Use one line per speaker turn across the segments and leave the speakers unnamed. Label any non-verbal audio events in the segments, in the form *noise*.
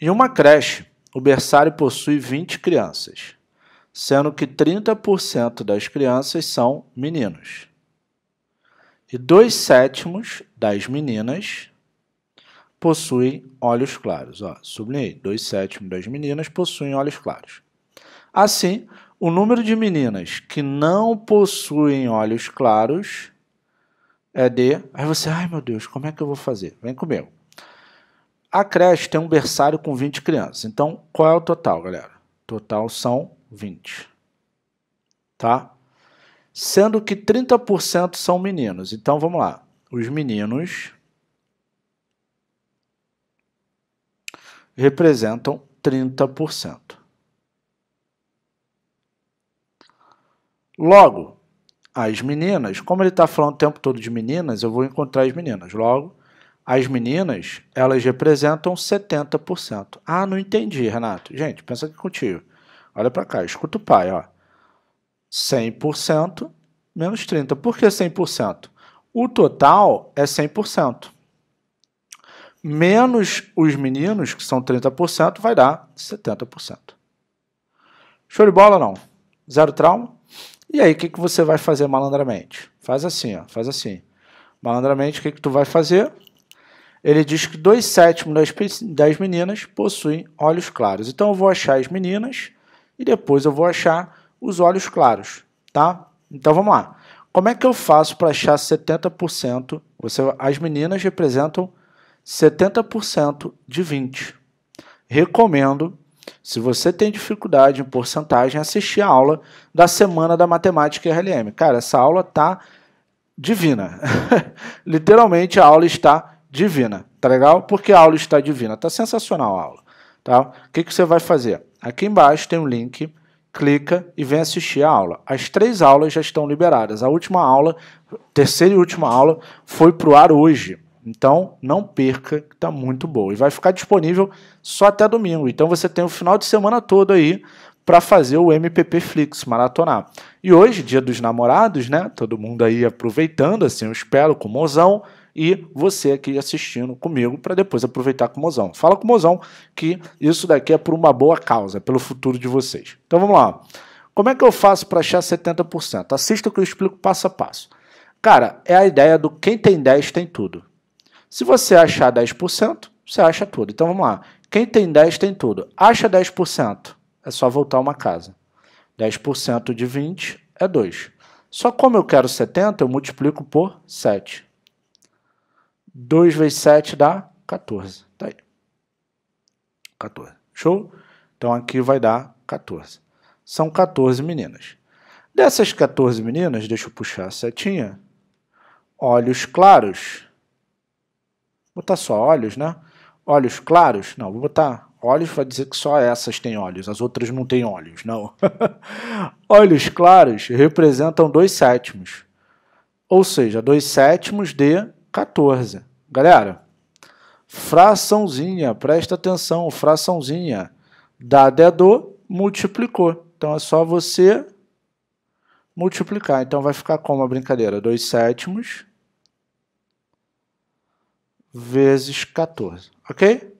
Em uma creche, o berçário possui 20 crianças, sendo que 30% das crianças são meninos e dois sétimos das meninas possuem olhos claros. Ó, sublinhei, dois sétimos das meninas possuem olhos claros. Assim, o número de meninas que não possuem olhos claros é de. Aí você, ai meu Deus, como é que eu vou fazer? Vem comigo. A creche tem um berçário com 20 crianças. Então, qual é o total, galera? Total são 20. Tá? Sendo que 30% são meninos. Então, vamos lá. Os meninos representam 30%. Logo, as meninas, como ele está falando o tempo todo de meninas, eu vou encontrar as meninas. Logo, as meninas, elas representam 70%. Ah, não entendi, Renato. Gente, pensa aqui contigo. Olha para cá, escuta o pai, ó. 100% menos 30. Por que 100%? O total é 100%. Menos os meninos, que são 30%, vai dar 70%. Show de bola não? Zero trauma? E aí, o que, que você vai fazer malandramente? Faz assim, ó, faz assim. Malandramente, o que, que tu vai fazer? ele diz que dois sétimos das, das meninas possuem olhos claros. Então eu vou achar as meninas e depois eu vou achar os olhos claros, tá? Então vamos lá. Como é que eu faço para achar 70%? Você, as meninas representam 70% de 20. Recomendo, se você tem dificuldade em porcentagem, assistir a aula da semana da matemática RLM. Cara, essa aula tá divina. *laughs* Literalmente a aula está divina, tá legal? Porque a aula está divina, tá sensacional a aula, tá? O que, que você vai fazer? Aqui embaixo tem um link, clica e vem assistir a aula. As três aulas já estão liberadas. A última aula, terceira e última aula, foi pro ar hoje. Então, não perca, que tá muito boa. E vai ficar disponível só até domingo. Então, você tem o final de semana todo aí para fazer o MPP Flix, maratonar. E hoje, dia dos namorados, né? Todo mundo aí aproveitando, assim, eu espero, com mozão e você aqui assistindo comigo para depois aproveitar com o Mozão. Fala com o Mozão que isso daqui é por uma boa causa, é pelo futuro de vocês. Então vamos lá. Como é que eu faço para achar 70%? Assista que eu explico passo a passo. Cara, é a ideia do quem tem 10 tem tudo. Se você achar 10%, você acha tudo. Então vamos lá. Quem tem 10 tem tudo. Acha 10%, é só voltar uma casa. 10% de 20 é 2. Só como eu quero 70, eu multiplico por 7. 2 vezes 7 dá 14. Tá aí. 14. Show? Então aqui vai dar 14. São 14 meninas. Dessas 14 meninas, deixa eu puxar a setinha. Olhos claros. Vou botar só olhos, né? Olhos claros. Não, vou botar olhos, vai dizer que só essas têm olhos, as outras não têm olhos, não. *laughs* olhos claros representam dois sétimos. Ou seja, dois sétimos de 14. Galera, fraçãozinha, presta atenção, fraçãozinha. Dado é do, multiplicou. Então é só você multiplicar. Então vai ficar como a brincadeira? 2 sétimos vezes 14, ok?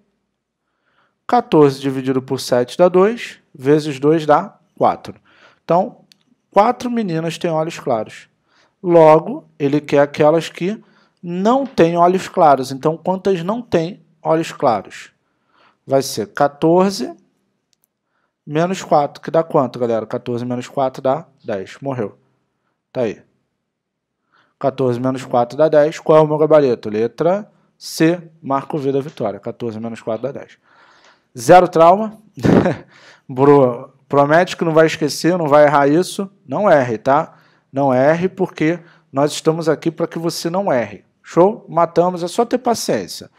14 dividido por 7 dá 2, vezes 2 dá 4. Então, quatro meninas têm olhos claros. Logo, ele quer aquelas que não tem olhos claros. Então, quantas não tem olhos claros? Vai ser 14 menos 4, que dá quanto, galera? 14 menos 4 dá 10. Morreu. Tá aí. 14 menos 4 dá 10. Qual é o meu gabarito? Letra C, Marco V da vitória. 14 menos 4 dá 10. Zero trauma. *laughs* Bro, promete que não vai esquecer, não vai errar isso. Não erre, tá? Não erre, porque nós estamos aqui para que você não erre. Show? Matamos, é só ter paciência.